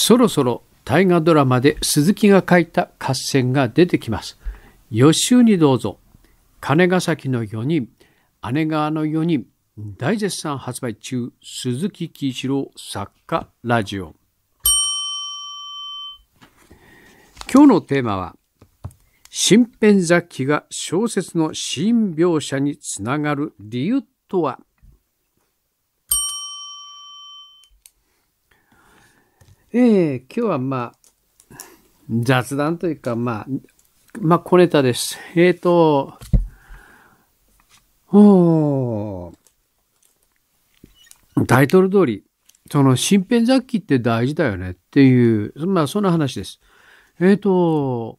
そろそろ大河ドラマで鈴木が書いた合戦が出てきます。予習にどうぞ。金ヶ崎の4人、姉川の4人、大絶賛発売中、鈴木喜一郎作家ラジオ。今日のテーマは、新編雑記が小説の新描写につながる理由とはええー、今日はまあ、雑談というか、まあ、まあ、小ネタです。えっ、ー、と、ほう、タイトル通り、その、身辺雑記って大事だよねっていう、まあ、その話です。えっ、ー、と、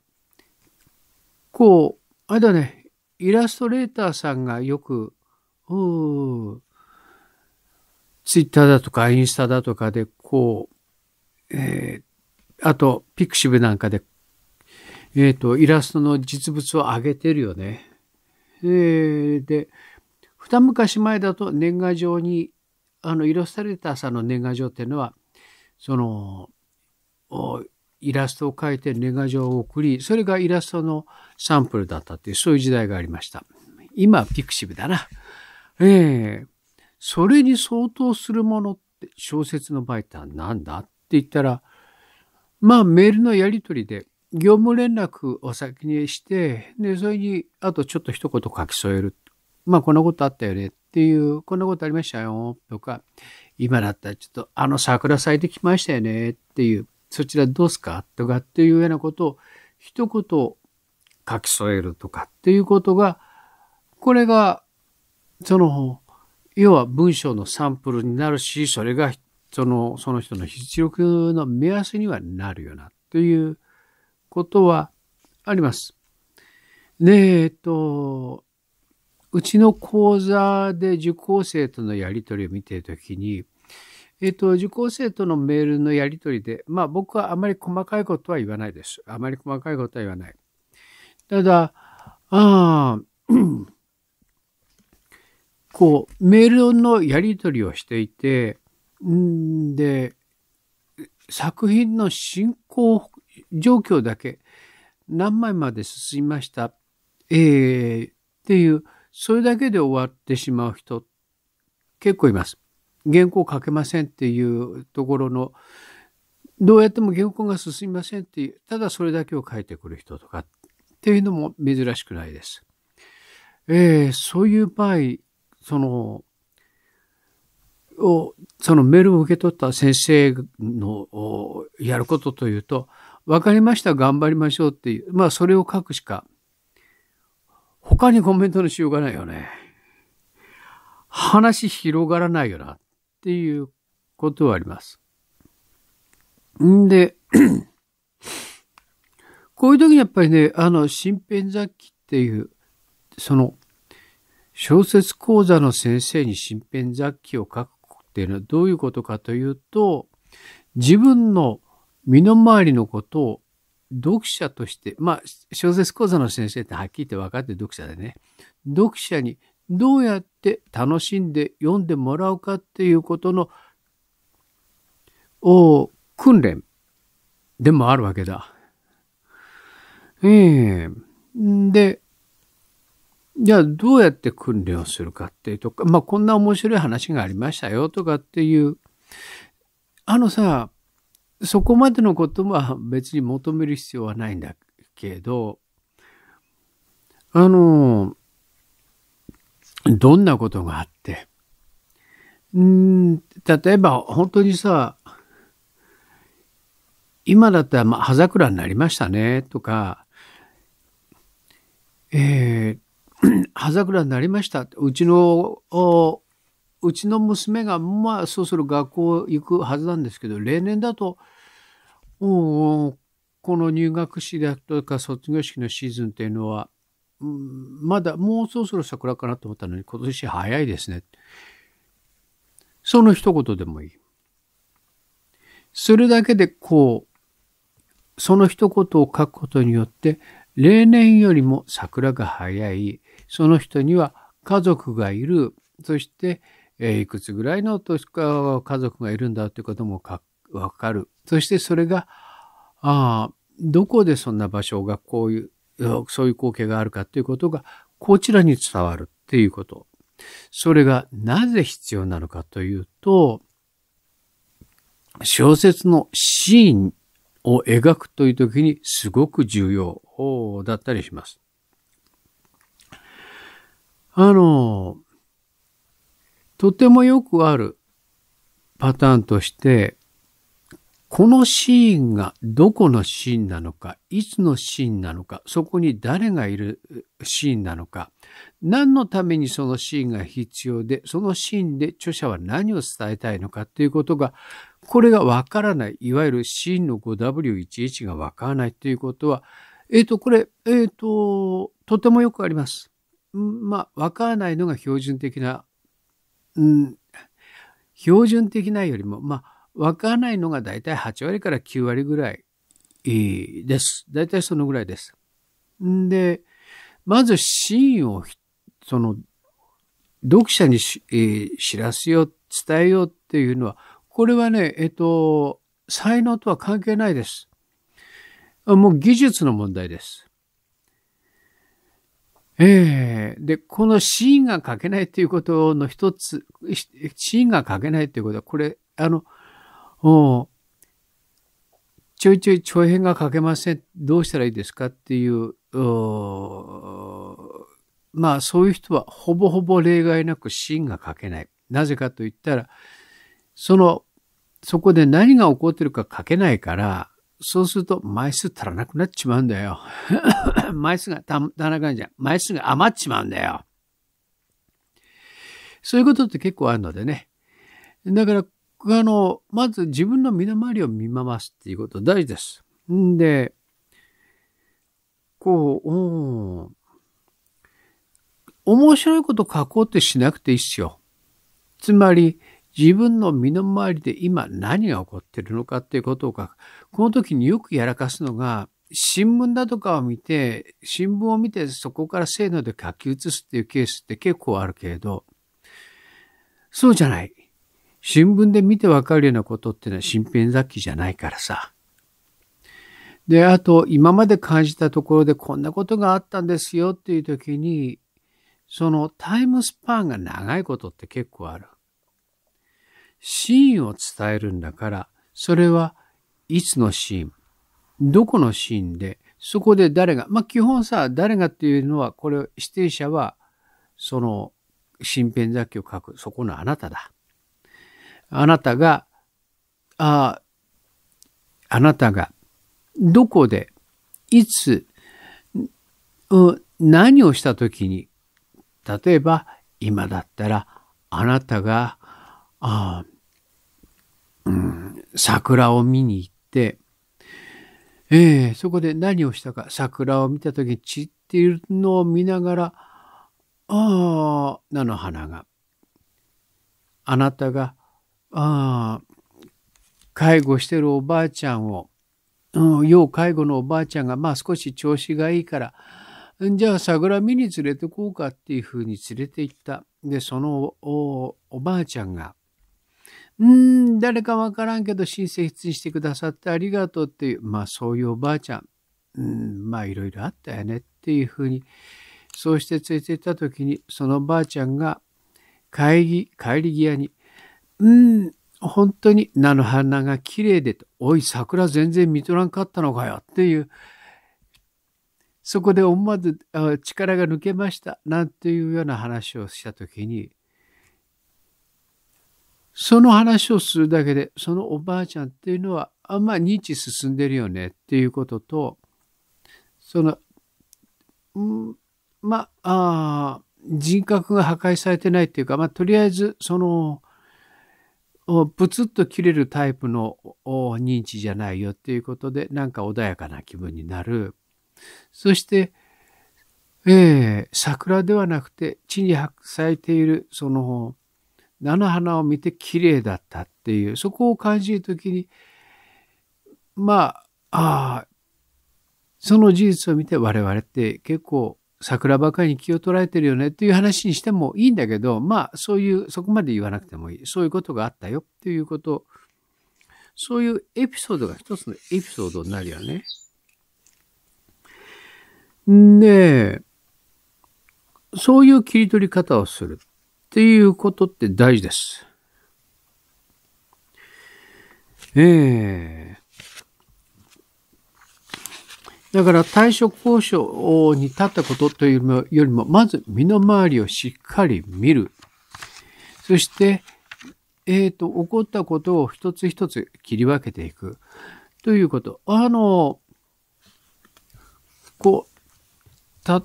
こう、あれだね、イラストレーターさんがよく、うツイッターだとかインスタだとかで、こう、えー、あと、ピクシブなんかで、えっ、ー、と、イラストの実物を上げてるよね。えー、で、二昔前だと年賀状に、あの、イラストレーターさんの年賀状っていうのは、その、イラストを描いて年賀状を送り、それがイラストのサンプルだったっていう、そういう時代がありました。今はピクシブだな。ええー、それに相当するものって小説の場合って何だ言ったら、まあメールのやり取りで、業務連絡を先にして、で、それに、あとちょっと一言書き添える。まあ、こんなことあったよねっていう、こんなことありましたよとか、今だったらちょっとあの桜咲いてきましたよねっていう、そちらどうすかとかっていうようなことを一言書き添えるとかっていうことが、これが、その、要は文章のサンプルになるし、それがその、その人の出力の目安にはなるよな、ということはあります。で、えっと、うちの講座で受講生とのやり取りを見ているときに、えっと、受講生とのメールのやり取りで、まあ僕はあまり細かいことは言わないです。あまり細かいことは言わない。ただ、ああ、こう、メールのやり取りをしていて、んで、作品の進行状況だけ、何枚まで進みました、えー、っていう、それだけで終わってしまう人、結構います。原稿書けませんっていうところの、どうやっても原稿が進みませんっていう、ただそれだけを書いてくる人とかっていうのも珍しくないです。えー、そういう場合、その、を、そのメールを受け取った先生のやることというと、分かりました、頑張りましょうっていう、まあそれを書くしか、他にコメントのしようがないよね。話広がらないよなっていうことはあります。んで、こういう時にやっぱりね、あの、新編雑記っていう、その、小説講座の先生に新編雑記を書くっていうのはどういうことかというと、自分の身の回りのことを読者として、まあ、小説講座の先生ってはっきり言って分かって読者でね、読者にどうやって楽しんで読んでもらうかっていうことの、を訓練でもあるわけだ。ええー、で、じゃあどうやって訓練をするかっていうとか、まあ、こんな面白い話がありましたよとかっていう、あのさ、そこまでのことは別に求める必要はないんだけど、あの、どんなことがあって、ん例えば本当にさ、今だったら、まあ、葉桜になりましたね、とか、えー、葉 桜になりました。うちの、うちの娘が、まあ、そろそろ学校行くはずなんですけど、例年だと、この入学式だとか卒業式のシーズンっていうのは、うまだもうそろそろ桜かなと思ったのに、今年早いですね。その一言でもいい。それだけでこう、その一言を書くことによって、例年よりも桜が早い、その人には家族がいる、そして、えいくつぐらいの年か家族がいるんだということもわかる。そしてそれが、ああ、どこでそんな場所がこういう、そういう光景があるかということが、こちらに伝わるっていうこと。それがなぜ必要なのかというと、小説のシーンを描くという時にすごく重要だったりします。あの、とてもよくあるパターンとして、このシーンがどこのシーンなのか、いつのシーンなのか、そこに誰がいるシーンなのか、何のためにそのシーンが必要で、そのシーンで著者は何を伝えたいのかということがこれがわからない。いわゆる真の 5W11 がわからないということは、えっ、ー、と、これ、えっ、ー、と、とてもよくあります。まあ、わからないのが標準的な、ん、標準的なよりも、まあ、わからないのがだいたい8割から9割ぐらいです。だいたいそのぐらいです。んで、まず真を、その、読者に、えー、知らせよう、伝えようっていうのは、これはね、えっと、才能とは関係ないです。もう技術の問題です。ええー、で、このシーンが書けないということの一つ、シーンが書けないということは、これ、あの、おちょいちょい長編が書けません。どうしたらいいですかっていう、まあそういう人はほぼほぼ例外なくシーンが書けない。なぜかと言ったら、その、そこで何が起こってるか書けないから、そうすると枚数足らなくなっちまうんだよ。枚数が足らなくなっちゃう。枚数が余っちまうんだよ。そういうことって結構あるのでね。だから、あの、まず自分の身の回りを見回すっていうこと大事です。んで、こう、うん。面白いこと書こうってしなくていいっすよ。つまり、自分の身の回りで今何が起こってるのかっていうことを書く。この時によくやらかすのが、新聞だとかを見て、新聞を見てそこから性能で書き写すっていうケースって結構あるけれど、そうじゃない。新聞で見てわかるようなことってのは新編雑記じゃないからさ。で、あと、今まで感じたところでこんなことがあったんですよっていう時に、そのタイムスパンが長いことって結構ある。シーンを伝えるんだから、それはいつのシーン、どこのシーンで、そこで誰が、まあ、基本さ、誰がっていうのは、これ、指定者は、その、身辺雑記を書く、そこのあなただ。あなたが、ああ、あなたが、どこで、いつ、う何をしたときに、例えば、今だったら、あなたがああ、うん、桜を見に行って、ええー、そこで何をしたか、桜を見た時に散っているのを見ながら、ああ、菜の花が、あなたが、ああ、介護してるおばあちゃんを、うん、要介護のおばあちゃんが、まあ少し調子がいいから、じゃあ桜見に連れてこうかっていうふうに連れて行った。で、そのおばあちゃんが、うん、誰かわからんけど親切してくださってありがとうっていう、まあそういうおばあちゃん、うん、まあいろいろあったよねっていうふうに、そうして連れて行った時に、そのおばあちゃんが帰り、帰り際に、うん、本当に菜の花が綺麗でと、おい、桜全然見とらんかったのかよっていう、そこで思わず力が抜けました、なんていうような話をした時に、その話をするだけで、そのおばあちゃんっていうのは、あんま認知進んでるよねっていうことと、その、うんまあ、人格が破壊されてないっていうか、まあ、とりあえず、その、ぷつっと切れるタイプの認知じゃないよっていうことで、なんか穏やかな気分になる。そして、ええー、桜ではなくて、地に咲いている、その、菜の花を見て綺麗だったっていう、そこを感じるときに、まあ、ああ、その事実を見て我々って結構桜ばかりに気を取られてるよねっていう話にしてもいいんだけど、まあそういう、そこまで言わなくてもいい。そういうことがあったよっていうこと。そういうエピソードが一つのエピソードになるよね。んで、そういう切り取り方をする。っていうことって大事です。ええー、だから退職交渉に立ったことというよりも、まず身の回りをしっかり見る。そして、えっ、ー、と、起こったことを一つ一つ切り分けていく。ということ。あの、こう、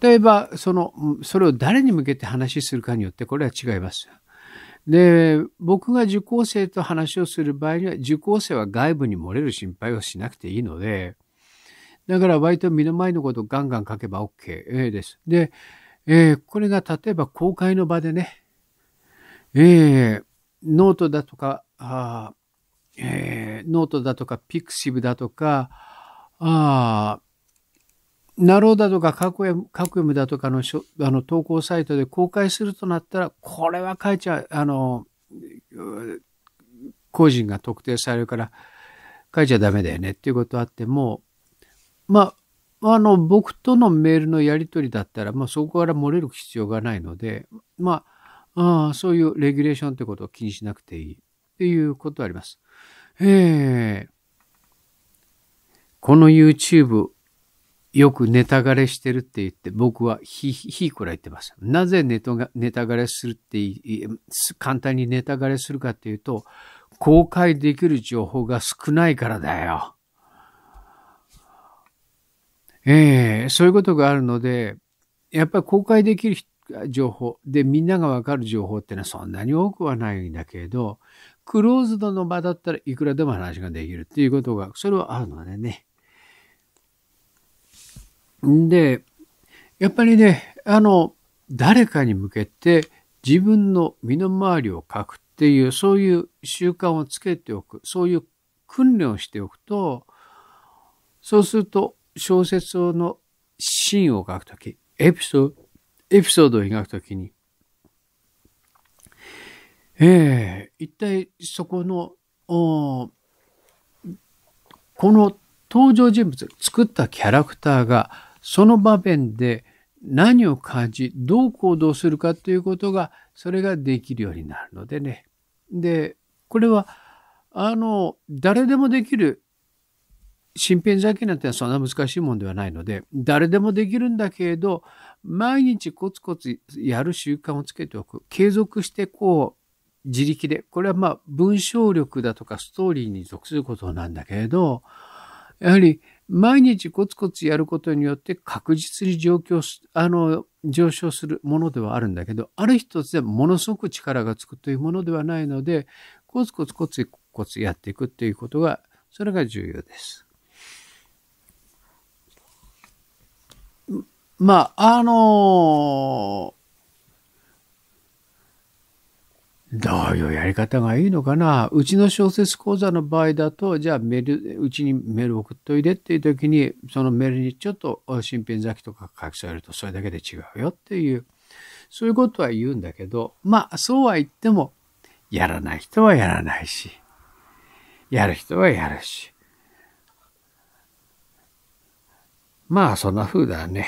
例えば、その、それを誰に向けて話するかによって、これは違います。で、僕が受講生と話をする場合には、受講生は外部に漏れる心配をしなくていいので、だから割と目の前のことをガンガン書けば OK です。で、えー、これが例えば公開の場でね、えー、ノートだとか、あーえー、ノートだとか、ピクシブだとか、あナローだとか各 M, 各 M だとかのあの投稿サイトで公開するとなったら、これは書いちゃう、あの、個人が特定されるから書いちゃダメだよねっていうことあっても、まあ、あの、僕とのメールのやり取りだったら、まあ、そこから漏れる必要がないので、まあ、あそういうレギュレーションってことを気にしなくていいっていうことあります。ええー、この YouTube よくネタ枯れしてるって言って、僕はひ、ひ、こら言ってます。なぜネタが、ネタ枯れするって、簡単にネタ枯れするかっていうと、公開できる情報が少ないからだよ。ええー、そういうことがあるので、やっぱり公開できる情報でみんながわかる情報ってのはそんなに多くはないんだけど、クローズドの場だったらいくらでも話ができるっていうことが、それはあるのでね。で、やっぱりね、あの、誰かに向けて自分の身の回りを書くっていう、そういう習慣をつけておく、そういう訓練をしておくと、そうすると小説のシーンを書くとき、エピソード、エピソードを描くときに、ええー、一体そこの、この登場人物、作ったキャラクターがその場面で何を感じ、どう行動するかということが、それができるようになるのでね。で、これは、あの、誰でもできる、身辺だけなんてそんな難しいもんではないので、誰でもできるんだけれど、毎日コツコツやる習慣をつけておく。継続してこう、自力で。これはまあ、文章力だとかストーリーに属することなんだけれど、やはり毎日コツコツやることによって確実に上京す、あの、上昇するものではあるんだけど、ある日突然ものすごく力がつくというものではないので、コツコツコツコツやっていくということが、それが重要です。まあ、あのどういうやり方がいいのかなうちの小説講座の場合だと、じゃあメール、うちにメール送っといでっていう時に、そのメールにちょっと新品咲きとか書き添えるとそれだけで違うよっていう、そういうことは言うんだけど、まあそうは言っても、やらない人はやらないし、やる人はやるし。まあそんな風だね。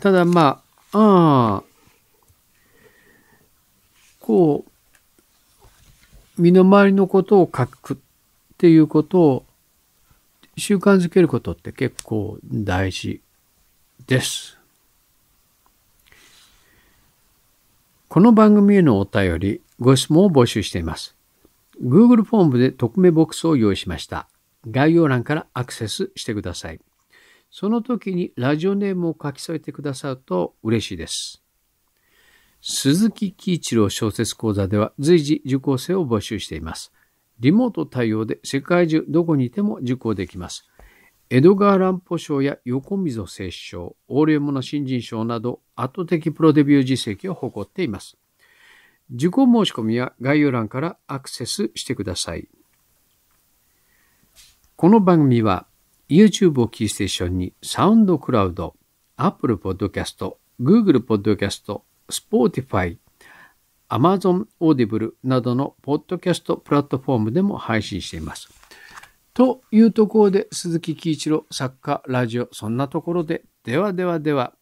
ただまあ、うん。こう、身の回りのことを書くっていうことを習慣づけることって結構大事です。この番組へのお便り、ご質問を募集しています。Google フォームで匿名ボックスを用意しました。概要欄からアクセスしてください。その時にラジオネームを書き添えてくださると嬉しいです。鈴木喜一郎小説講座では随時受講生を募集しています。リモート対応で世界中どこにいても受講できます。江戸川乱歩賞や横溝摂賞、横領物新人賞など圧倒的プロデビュー実績を誇っています。受講申し込みは概要欄からアクセスしてください。この番組は YouTube をキーステーションにサウンドクラウド、Apple Podcast、Google Podcast、Spotify、Amazon Audible などのポッドキャストプラットフォームでも配信しています。というところで、鈴木喜一郎作家ラジオ、そんなところで、ではではでは、